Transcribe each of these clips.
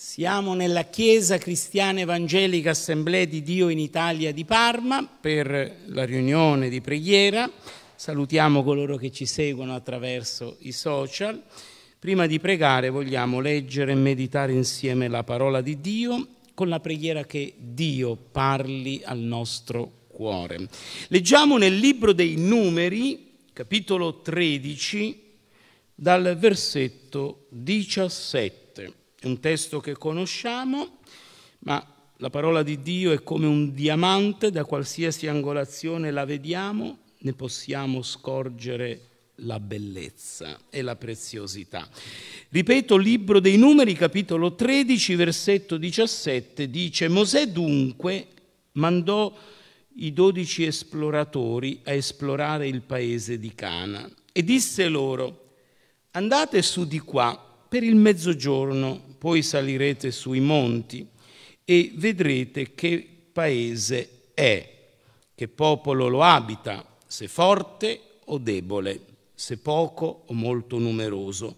Siamo nella Chiesa Cristiana Evangelica Assemblea di Dio in Italia di Parma per la riunione di preghiera. Salutiamo coloro che ci seguono attraverso i social. Prima di pregare vogliamo leggere e meditare insieme la parola di Dio con la preghiera che Dio parli al nostro cuore. Leggiamo nel libro dei numeri, capitolo 13, dal versetto 17 è un testo che conosciamo, ma la parola di Dio è come un diamante, da qualsiasi angolazione la vediamo, ne possiamo scorgere la bellezza e la preziosità. Ripeto, libro dei numeri, capitolo 13, versetto 17, dice Mosè dunque mandò i dodici esploratori a esplorare il paese di Cana e disse loro, andate su di qua per il mezzogiorno poi salirete sui monti e vedrete che paese è, che popolo lo abita, se forte o debole, se poco o molto numeroso,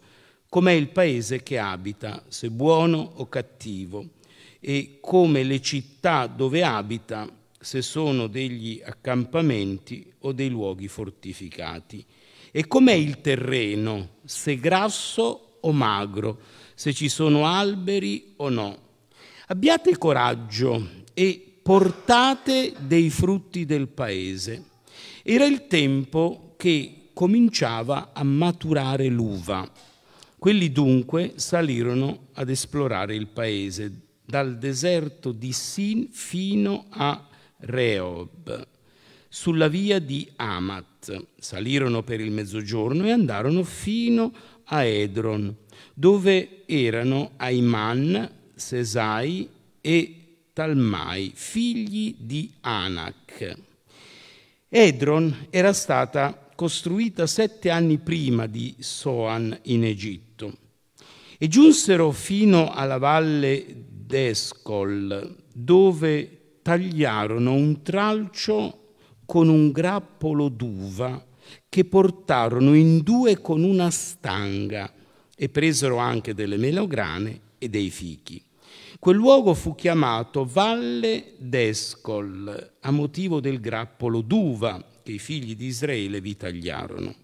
com'è il paese che abita, se buono o cattivo, e come le città dove abita, se sono degli accampamenti o dei luoghi fortificati, e com'è il terreno, se grasso o magro, se ci sono alberi o no. Abbiate coraggio e portate dei frutti del paese. Era il tempo che cominciava a maturare l'uva. Quelli dunque salirono ad esplorare il paese, dal deserto di Sin fino a Rehob, sulla via di Amat. Salirono per il mezzogiorno e andarono fino a Edron, dove erano Aiman, Sesai e Talmai, figli di Anak. Edron era stata costruita sette anni prima di Soan in Egitto e giunsero fino alla valle d'Escol, dove tagliarono un tralcio con un grappolo d'uva che portarono in due con una stanga e presero anche delle melograne e dei fichi. Quel luogo fu chiamato Valle d'Escol a motivo del grappolo d'uva che i figli di Israele vi tagliarono.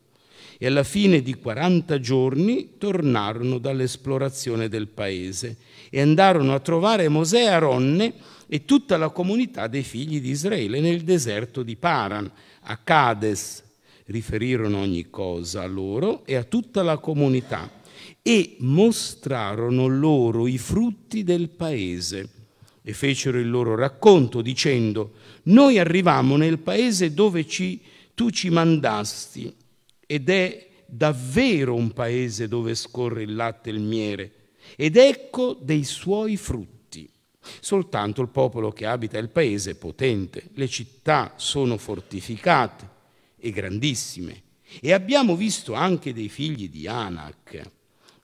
E alla fine di 40 giorni tornarono dall'esplorazione del paese e andarono a trovare Mosè e Aronne e tutta la comunità dei figli di Israele nel deserto di Paran, a Cades, riferirono ogni cosa a loro e a tutta la comunità e mostrarono loro i frutti del paese e fecero il loro racconto dicendo noi arrivamo nel paese dove ci, tu ci mandasti ed è davvero un paese dove scorre il latte e il miele ed ecco dei suoi frutti. Soltanto il popolo che abita il paese è potente, le città sono fortificate e grandissime. E abbiamo visto anche dei figli di Anak.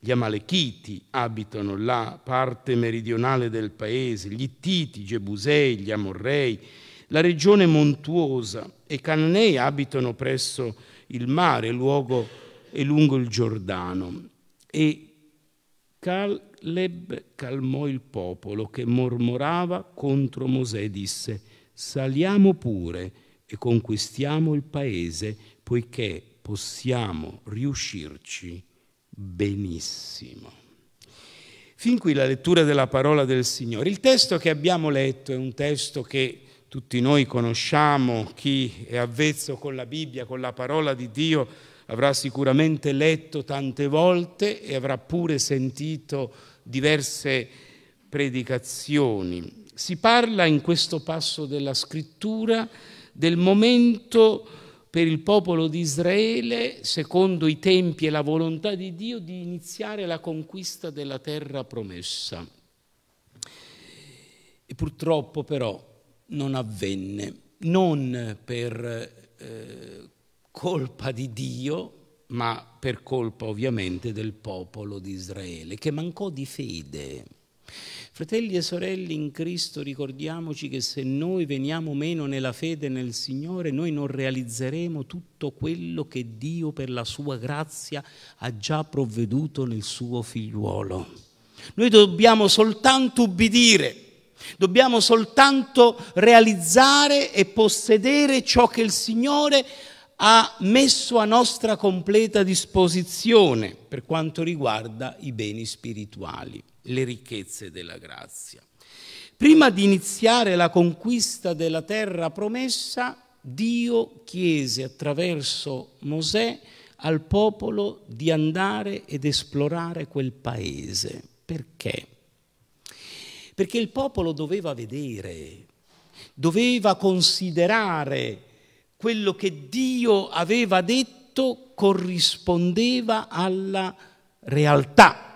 Gli Amalechiti abitano la parte meridionale del paese, gli Ittiti, i Gebusei, gli Amorrei, la regione montuosa e i Cananei abitano presso il mare, luogo e lungo il Giordano. E Caleb calmò il popolo che mormorava contro Mosè e disse, saliamo pure e conquistiamo il paese poiché possiamo riuscirci benissimo. Fin qui la lettura della parola del Signore. Il testo che abbiamo letto è un testo che tutti noi conosciamo, chi è avvezzo con la Bibbia, con la parola di Dio, avrà sicuramente letto tante volte e avrà pure sentito diverse predicazioni. Si parla in questo passo della scrittura del momento per il popolo di Israele, secondo i tempi e la volontà di Dio, di iniziare la conquista della terra promessa. E purtroppo però non avvenne, non per eh, colpa di Dio, ma per colpa ovviamente del popolo di Israele, che mancò di fede. Fratelli e sorelle in Cristo, ricordiamoci che se noi veniamo meno nella fede nel Signore, noi non realizzeremo tutto quello che Dio per la sua grazia ha già provveduto nel suo figliuolo. Noi dobbiamo soltanto ubbidire. Dobbiamo soltanto realizzare e possedere ciò che il Signore ha messo a nostra completa disposizione per quanto riguarda i beni spirituali le ricchezze della grazia. Prima di iniziare la conquista della terra promessa, Dio chiese attraverso Mosè al popolo di andare ed esplorare quel paese. Perché? Perché il popolo doveva vedere, doveva considerare quello che Dio aveva detto corrispondeva alla realtà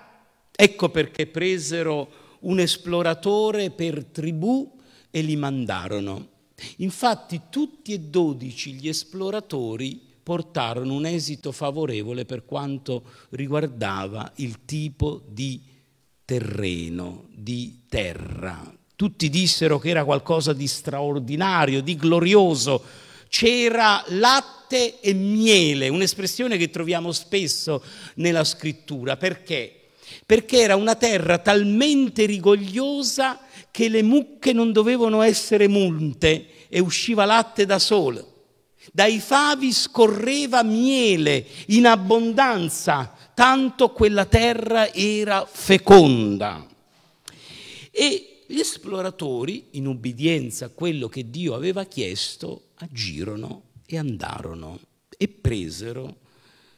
Ecco perché presero un esploratore per tribù e li mandarono. Infatti tutti e dodici gli esploratori portarono un esito favorevole per quanto riguardava il tipo di terreno, di terra. Tutti dissero che era qualcosa di straordinario, di glorioso. C'era latte e miele, un'espressione che troviamo spesso nella scrittura, perché perché era una terra talmente rigogliosa che le mucche non dovevano essere munte e usciva latte da sole. Dai favi scorreva miele in abbondanza, tanto quella terra era feconda. E gli esploratori, in ubbidienza a quello che Dio aveva chiesto, agirono e andarono e presero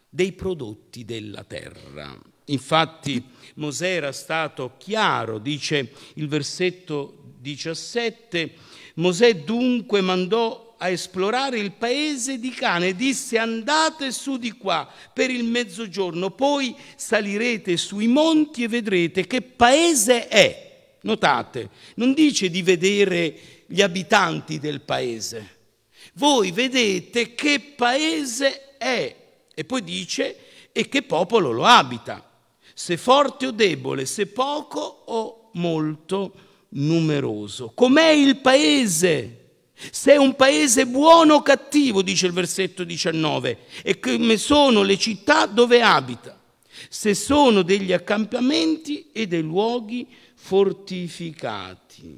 dei prodotti della terra. Infatti Mosè era stato chiaro, dice il versetto 17, Mosè dunque mandò a esplorare il paese di Cane, disse andate su di qua per il mezzogiorno, poi salirete sui monti e vedrete che paese è. Notate, non dice di vedere gli abitanti del paese, voi vedete che paese è e poi dice e che popolo lo abita se forte o debole, se poco o molto numeroso. Com'è il paese? Se è un paese buono o cattivo, dice il versetto 19, e come sono le città dove abita, se sono degli accampamenti e dei luoghi fortificati.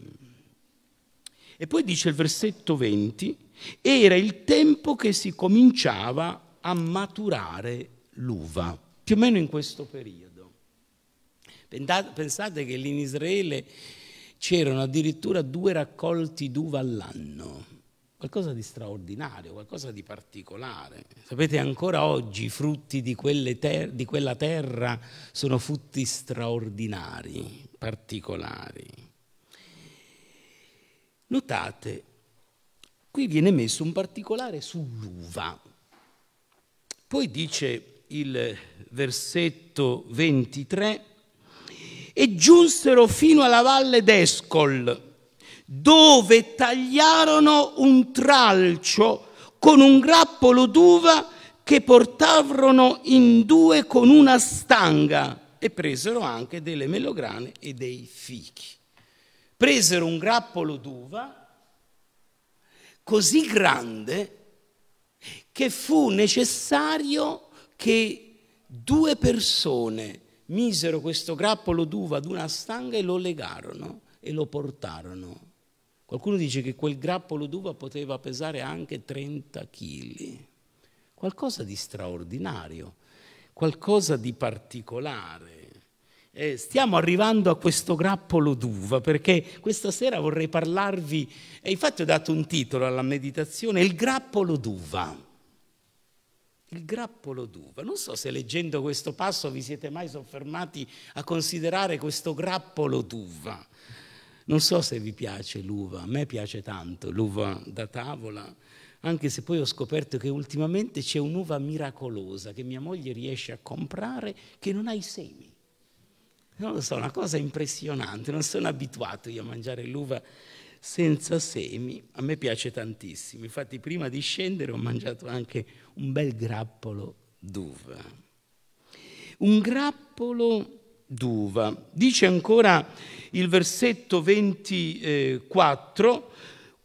E poi dice il versetto 20, era il tempo che si cominciava a maturare l'uva, più o meno in questo periodo. Pensate che in Israele c'erano addirittura due raccolti d'uva all'anno, qualcosa di straordinario, qualcosa di particolare. Sapete, ancora oggi i frutti di, ter- di quella terra sono frutti straordinari, particolari. Notate, qui viene messo un particolare sull'uva. Poi dice il versetto 23, e giunsero fino alla valle d'Escol, dove tagliarono un tralcio con un grappolo d'uva che portarono in due con una stanga e presero anche delle melograne e dei fichi. Presero un grappolo d'uva così grande che fu necessario che due persone misero questo grappolo d'uva ad una stanga e lo legarono e lo portarono. Qualcuno dice che quel grappolo d'uva poteva pesare anche 30 kg. Qualcosa di straordinario, qualcosa di particolare. Eh, stiamo arrivando a questo grappolo d'uva perché questa sera vorrei parlarvi, e infatti ho dato un titolo alla meditazione, il grappolo d'uva il grappolo d'uva. Non so se leggendo questo passo vi siete mai soffermati a considerare questo grappolo d'uva. Non so se vi piace l'uva, a me piace tanto l'uva da tavola, anche se poi ho scoperto che ultimamente c'è un'uva miracolosa che mia moglie riesce a comprare che non ha i semi. Non lo so, una cosa impressionante, non sono abituato io a mangiare l'uva senza semi, a me piace tantissimo. Infatti prima di scendere ho mangiato anche un bel grappolo d'uva. Un grappolo d'uva. Dice ancora il versetto 24,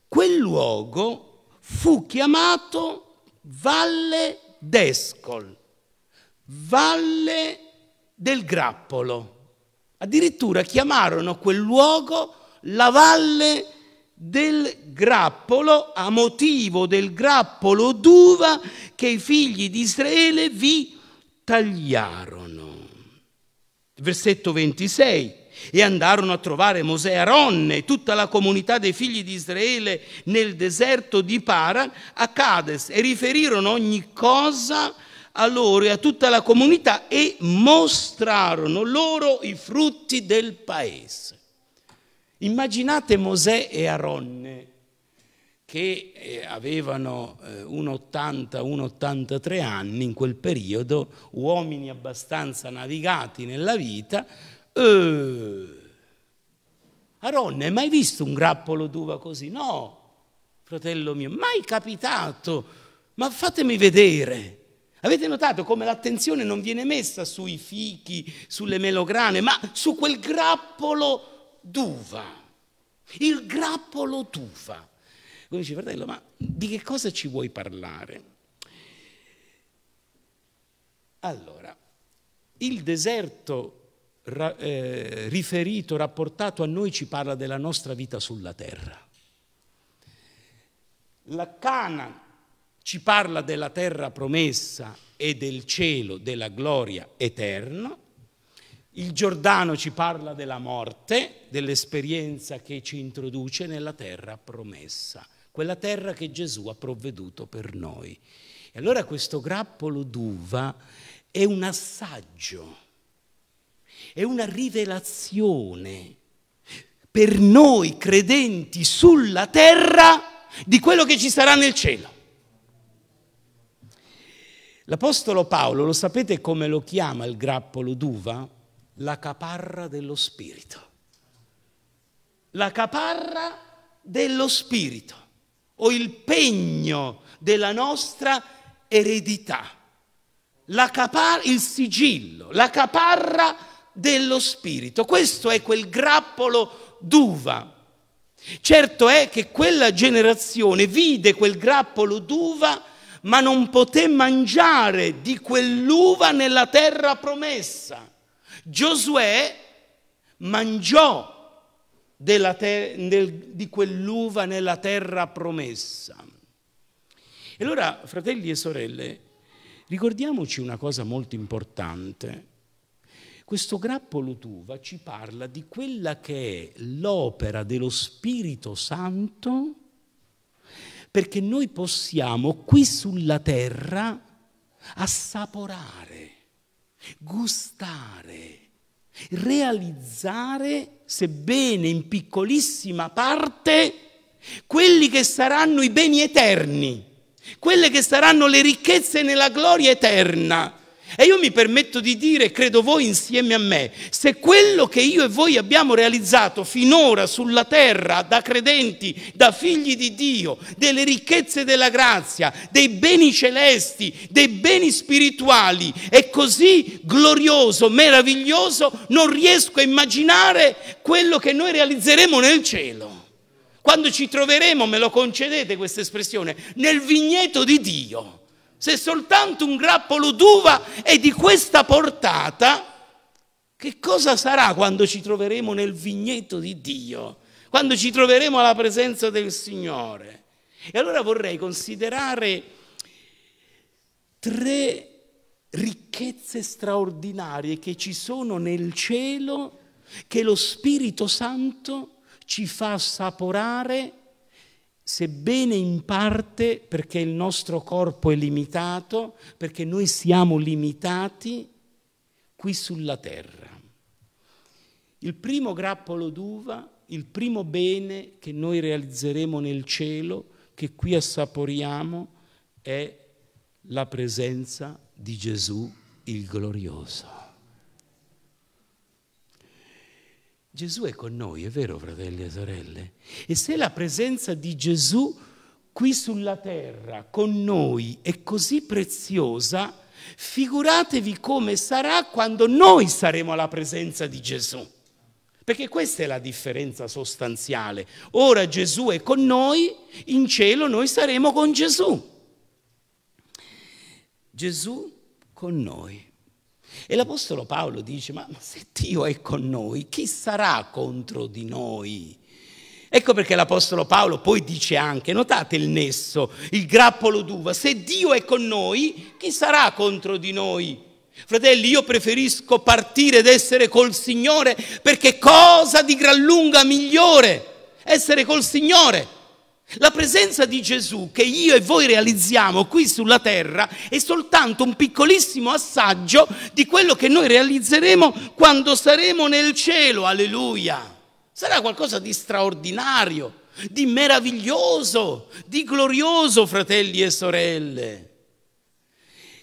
quel luogo fu chiamato Valle d'Escol, Valle del Grappolo. Addirittura chiamarono quel luogo la Valle d'Escol del grappolo, a motivo del grappolo d'uva che i figli di Israele vi tagliarono. Versetto 26. E andarono a trovare Mosè e Aronne, tutta la comunità dei figli di Israele nel deserto di Paran, a Cades, e riferirono ogni cosa a loro e a tutta la comunità e mostrarono loro i frutti del paese. Immaginate Mosè e Aronne che eh, avevano 1,80, eh, 1,83 anni in quel periodo, uomini abbastanza navigati nella vita. Eh, Aronne, hai mai visto un grappolo d'uva così? No, fratello mio, mai capitato. Ma fatemi vedere. Avete notato come l'attenzione non viene messa sui fichi, sulle melograne, ma su quel grappolo duva, il grappolo tufa. Come dice fratello, ma di che cosa ci vuoi parlare? Allora, il deserto eh, riferito, rapportato a noi, ci parla della nostra vita sulla terra. La Cana ci parla della terra promessa e del cielo, della gloria eterna. Il Giordano ci parla della morte, dell'esperienza che ci introduce nella terra promessa, quella terra che Gesù ha provveduto per noi. E allora questo grappolo d'uva è un assaggio, è una rivelazione per noi credenti sulla terra di quello che ci sarà nel cielo. L'Apostolo Paolo, lo sapete come lo chiama il grappolo d'uva? la caparra dello spirito. La caparra dello spirito o il pegno della nostra eredità, caparra, il sigillo, la caparra dello spirito. Questo è quel grappolo d'uva. Certo è che quella generazione vide quel grappolo d'uva, ma non poté mangiare di quell'uva nella terra promessa. Giosuè mangiò ter- nel, di quell'uva nella terra promessa. E allora, fratelli e sorelle, ricordiamoci una cosa molto importante. Questo grappolo d'uva ci parla di quella che è l'opera dello Spirito Santo perché noi possiamo qui sulla terra assaporare gustare, realizzare, sebbene in piccolissima parte, quelli che saranno i beni eterni, quelle che saranno le ricchezze nella gloria eterna e io mi permetto di dire, credo voi insieme a me, se quello che io e voi abbiamo realizzato finora sulla terra da credenti, da figli di Dio, delle ricchezze della grazia, dei beni celesti, dei beni spirituali, è così glorioso, meraviglioso, non riesco a immaginare quello che noi realizzeremo nel cielo. Quando ci troveremo, me lo concedete questa espressione, nel vigneto di Dio se soltanto un grappolo d'uva è di questa portata, che cosa sarà quando ci troveremo nel vigneto di Dio, quando ci troveremo alla presenza del Signore? E allora vorrei considerare tre ricchezze straordinarie che ci sono nel cielo, che lo Spirito Santo ci fa assaporare sebbene in parte perché il nostro corpo è limitato, perché noi siamo limitati qui sulla terra. Il primo grappolo d'uva, il primo bene che noi realizzeremo nel cielo, che qui assaporiamo, è la presenza di Gesù il glorioso. Gesù è con noi, è vero fratelli e sorelle? E se la presenza di Gesù qui sulla terra con noi è così preziosa, figuratevi come sarà quando noi saremo alla presenza di Gesù. Perché questa è la differenza sostanziale. Ora Gesù è con noi, in cielo noi saremo con Gesù. Gesù con noi. E l'Apostolo Paolo dice, ma, ma se Dio è con noi, chi sarà contro di noi? Ecco perché l'Apostolo Paolo poi dice anche, notate il nesso, il grappolo d'uva, se Dio è con noi, chi sarà contro di noi? Fratelli, io preferisco partire ed essere col Signore perché cosa di gran lunga migliore essere col Signore. La presenza di Gesù che io e voi realizziamo qui sulla terra è soltanto un piccolissimo assaggio di quello che noi realizzeremo quando saremo nel cielo, alleluia. Sarà qualcosa di straordinario, di meraviglioso, di glorioso, fratelli e sorelle.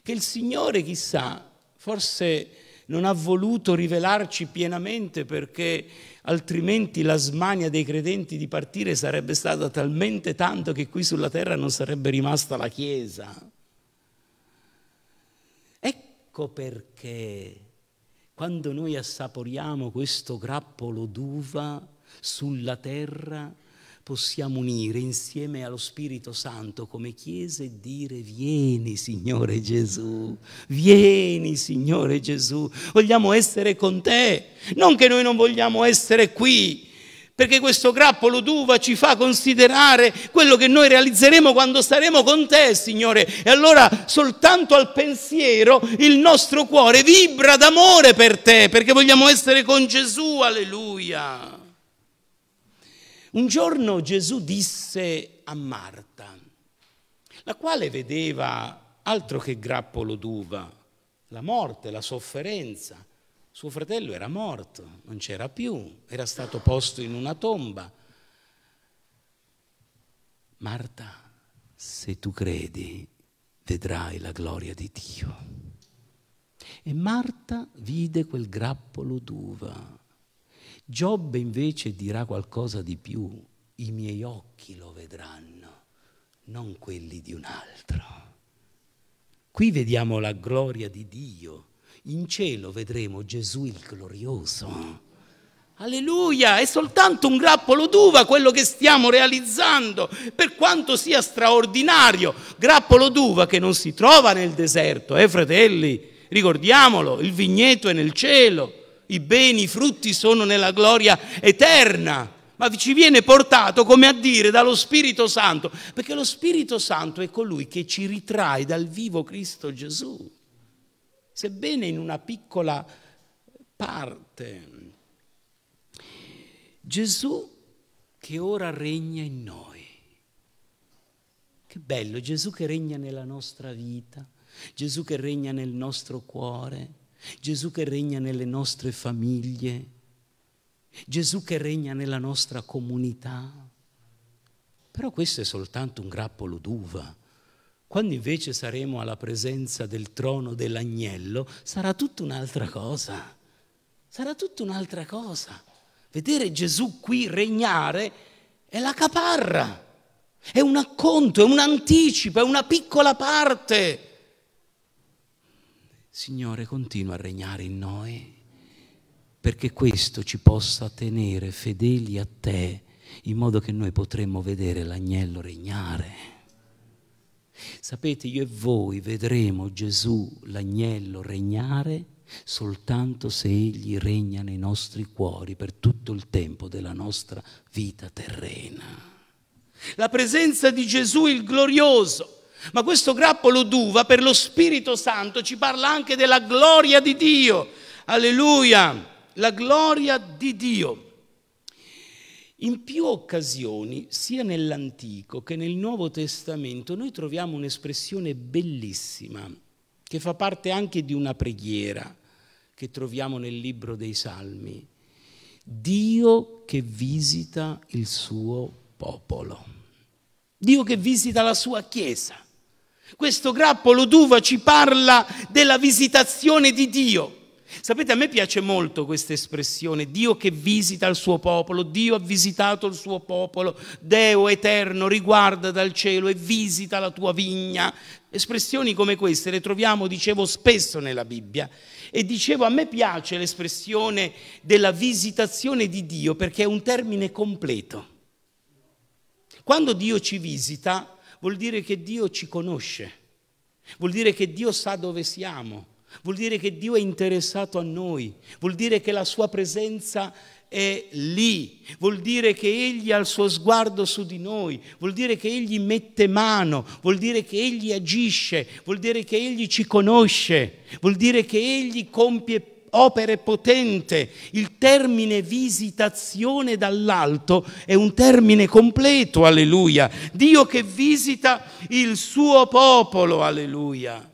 Che il Signore, chissà, forse non ha voluto rivelarci pienamente perché altrimenti la smania dei credenti di partire sarebbe stata talmente tanto che qui sulla terra non sarebbe rimasta la Chiesa. Ecco perché quando noi assaporiamo questo grappolo d'uva sulla terra, possiamo unire insieme allo Spirito Santo come Chiesa e dire vieni Signore Gesù, vieni Signore Gesù, vogliamo essere con te, non che noi non vogliamo essere qui, perché questo grappolo d'uva ci fa considerare quello che noi realizzeremo quando saremo con te, Signore. E allora soltanto al pensiero il nostro cuore vibra d'amore per te, perché vogliamo essere con Gesù, alleluia. Un giorno Gesù disse a Marta, la quale vedeva altro che grappolo d'uva, la morte, la sofferenza. Suo fratello era morto, non c'era più, era stato posto in una tomba. Marta, se tu credi, vedrai la gloria di Dio. E Marta vide quel grappolo d'uva Giobbe invece dirà qualcosa di più, i miei occhi lo vedranno, non quelli di un altro. Qui vediamo la gloria di Dio, in cielo vedremo Gesù il glorioso. Alleluia, è soltanto un grappolo d'uva quello che stiamo realizzando, per quanto sia straordinario. Grappolo d'uva che non si trova nel deserto, eh fratelli, ricordiamolo, il vigneto è nel cielo i beni, i frutti sono nella gloria eterna. Ma ci viene portato, come a dire, dallo Spirito Santo, perché lo Spirito Santo è colui che ci ritrae dal vivo Cristo Gesù, sebbene in una piccola parte. Gesù che ora regna in noi. Che bello, Gesù che regna nella nostra vita, Gesù che regna nel nostro cuore. Gesù che regna nelle nostre famiglie, Gesù che regna nella nostra comunità. Però questo è soltanto un grappolo d'uva. Quando invece saremo alla presenza del trono dell'agnello, sarà tutta un'altra cosa. Sarà tutta un'altra cosa. Vedere Gesù qui regnare è la caparra, è un acconto, è un anticipo, è una piccola parte Signore, continua a regnare in noi, perché questo ci possa tenere fedeli a te, in modo che noi potremmo vedere l'agnello regnare. Sapete, io e voi vedremo Gesù, l'agnello, regnare soltanto se Egli regna nei nostri cuori per tutto il tempo della nostra vita terrena. La presenza di Gesù il glorioso ma questo grappolo d'uva per lo Spirito Santo ci parla anche della gloria di Dio. Alleluia! La gloria di Dio. In più occasioni, sia nell'Antico che nel Nuovo Testamento, noi troviamo un'espressione bellissima che fa parte anche di una preghiera che troviamo nel libro dei Salmi. Dio che visita il suo popolo. Dio che visita la sua Chiesa. Questo grappolo d'uva ci parla della visitazione di Dio. Sapete, a me piace molto questa espressione, Dio che visita il suo popolo, Dio ha visitato il suo popolo, Deo eterno riguarda dal cielo e visita la tua vigna. Espressioni come queste le troviamo, dicevo, spesso nella Bibbia. E dicevo, a me piace l'espressione della visitazione di Dio perché è un termine completo. Quando Dio ci visita, vuol dire che Dio ci conosce, vuol dire che Dio sa dove siamo, vuol dire che Dio è interessato a noi, vuol dire che la sua presenza è lì, vuol dire che Egli ha il suo sguardo su di noi, vuol dire che Egli mette mano, vuol dire che Egli agisce, vuol dire che Egli ci conosce, vuol dire che Egli compie opere potente. Il termine visitazione dall'alto è un termine completo, alleluia. Dio che visita il suo popolo, alleluia.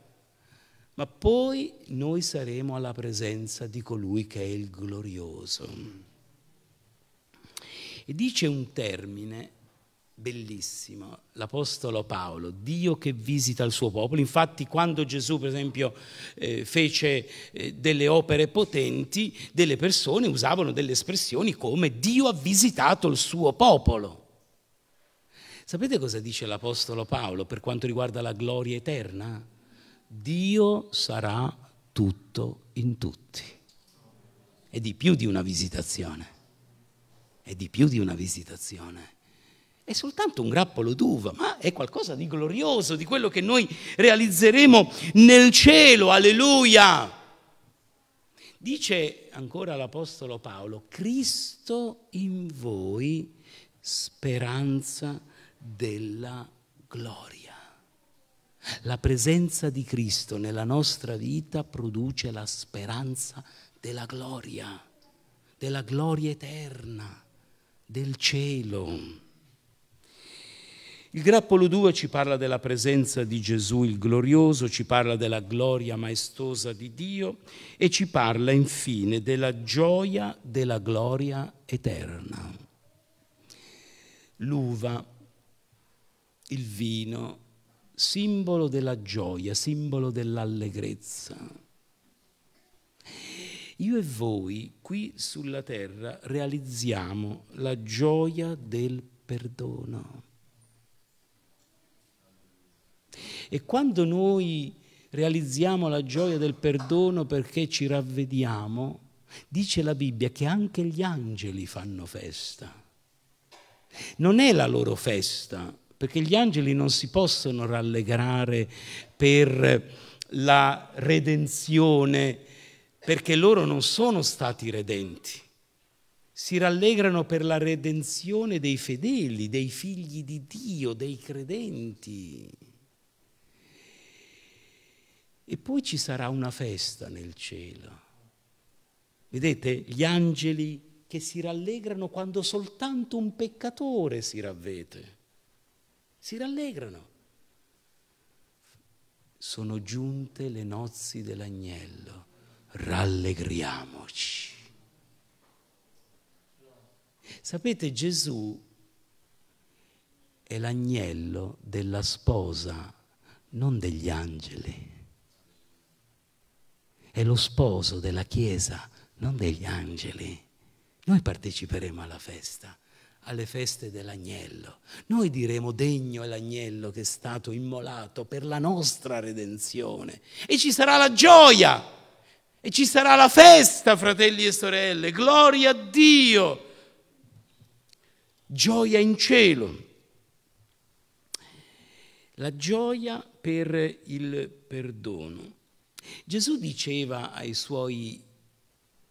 Ma poi noi saremo alla presenza di colui che è il glorioso. E dice un termine bellissimo l'Apostolo Paolo, Dio che visita il suo popolo. Infatti quando Gesù, per esempio, eh, fece eh, delle opere potenti, delle persone usavano delle espressioni come Dio ha visitato il suo popolo. Sapete cosa dice l'Apostolo Paolo per quanto riguarda la gloria eterna? Dio sarà tutto in tutti. È di più di una visitazione. È di più di una visitazione è soltanto un grappolo d'uva, ma è qualcosa di glorioso, di quello che noi realizzeremo nel cielo, alleluia. Dice ancora l'Apostolo Paolo, Cristo in voi, speranza della gloria. La presenza di Cristo nella nostra vita produce la speranza della gloria, della gloria eterna, del cielo. Il grappolo 2 ci parla della presenza di Gesù il glorioso, ci parla della gloria maestosa di Dio e ci parla infine della gioia della gloria eterna. L'uva, il vino, simbolo della gioia, simbolo dell'allegrezza. Io e voi qui sulla terra realizziamo la gioia del perdono E quando noi realizziamo la gioia del perdono perché ci ravvediamo, dice la Bibbia che anche gli angeli fanno festa. Non è la loro festa, perché gli angeli non si possono rallegrare per la redenzione, perché loro non sono stati redenti. Si rallegrano per la redenzione dei fedeli, dei figli di Dio, dei credenti. E poi ci sarà una festa nel cielo. Vedete gli angeli che si rallegrano quando soltanto un peccatore si ravvede. Si rallegrano. Sono giunte le nozze dell'agnello. Rallegriamoci. Sapete, Gesù è l'agnello della sposa, non degli angeli è lo sposo della Chiesa, non degli angeli. Noi parteciperemo alla festa, alle feste dell'agnello. Noi diremo degno è l'agnello che è stato immolato per la nostra redenzione. E ci sarà la gioia, e ci sarà la festa, fratelli e sorelle. Gloria a Dio. Gioia in cielo. La gioia per il perdono. Gesù diceva ai suoi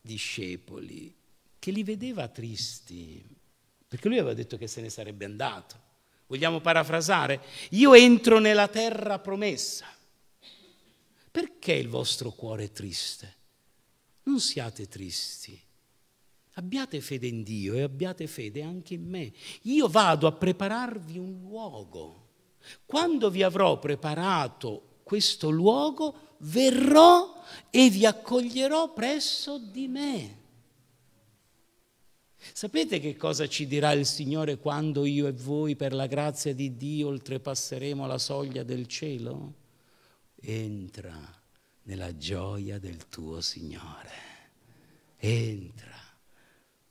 discepoli che li vedeva tristi, perché lui aveva detto che se ne sarebbe andato. Vogliamo parafrasare? Io entro nella terra promessa. Perché il vostro cuore è triste? Non siate tristi. Abbiate fede in Dio e abbiate fede anche in me. Io vado a prepararvi un luogo. Quando vi avrò preparato questo luogo, verrò e vi accoglierò presso di me. Sapete che cosa ci dirà il Signore quando io e voi, per la grazia di Dio, oltrepasseremo la soglia del cielo? Entra nella gioia del tuo Signore. Entra.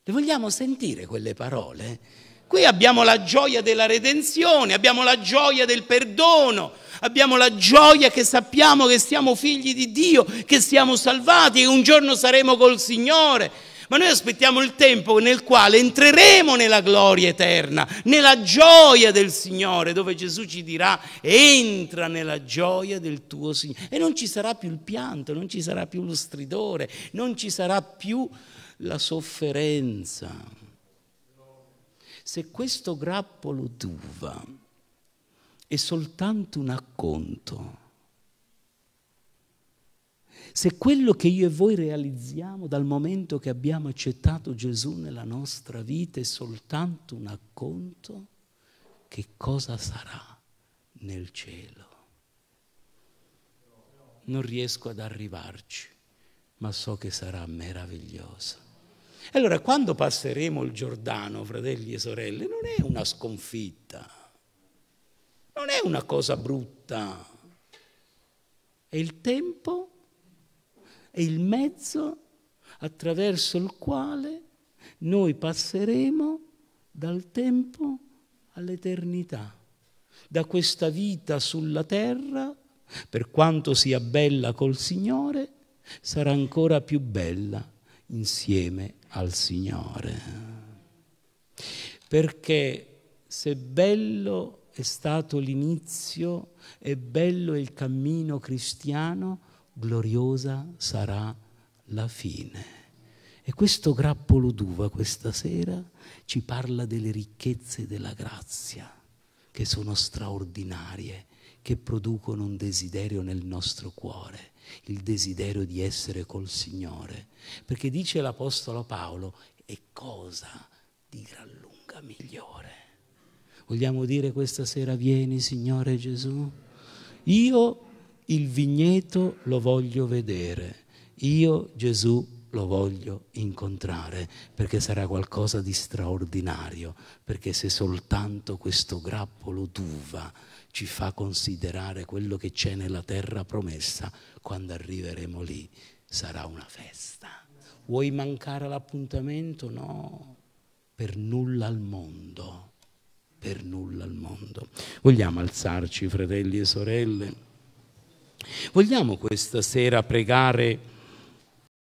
Le vogliamo sentire quelle parole? Qui abbiamo la gioia della redenzione, abbiamo la gioia del perdono, abbiamo la gioia che sappiamo che siamo figli di Dio, che siamo salvati, e un giorno saremo col Signore. Ma noi aspettiamo il tempo nel quale entreremo nella gloria eterna, nella gioia del Signore, dove Gesù ci dirà entra nella gioia del tuo Signore. E non ci sarà più il pianto, non ci sarà più lo stridore, non ci sarà più la sofferenza. Se questo grappolo d'uva è soltanto un acconto, se quello che io e voi realizziamo dal momento che abbiamo accettato Gesù nella nostra vita è soltanto un acconto, che cosa sarà nel cielo? Non riesco ad arrivarci, ma so che sarà meraviglioso. E allora quando passeremo il Giordano, fratelli e sorelle, non è una sconfitta, non è una cosa brutta, è il tempo, è il mezzo attraverso il quale noi passeremo dal tempo all'eternità, da questa vita sulla terra, per quanto sia bella col Signore, sarà ancora più bella insieme al Signore. Perché se bello è stato l'inizio e bello è il cammino cristiano, gloriosa sarà la fine. E questo grappolo d'uva questa sera ci parla delle ricchezze della grazia, che sono straordinarie che producono un desiderio nel nostro cuore, il desiderio di essere col Signore. Perché dice l'Apostolo Paolo, è cosa di gran lunga migliore. Vogliamo dire questa sera, vieni Signore Gesù? Io il vigneto lo voglio vedere, io Gesù lo voglio incontrare perché sarà qualcosa di straordinario, perché se soltanto questo grappolo d'uva ci fa considerare quello che c'è nella terra promessa, quando arriveremo lì sarà una festa. Vuoi mancare l'appuntamento? No, per nulla al mondo, per nulla al mondo. Vogliamo alzarci, fratelli e sorelle? Vogliamo questa sera pregare?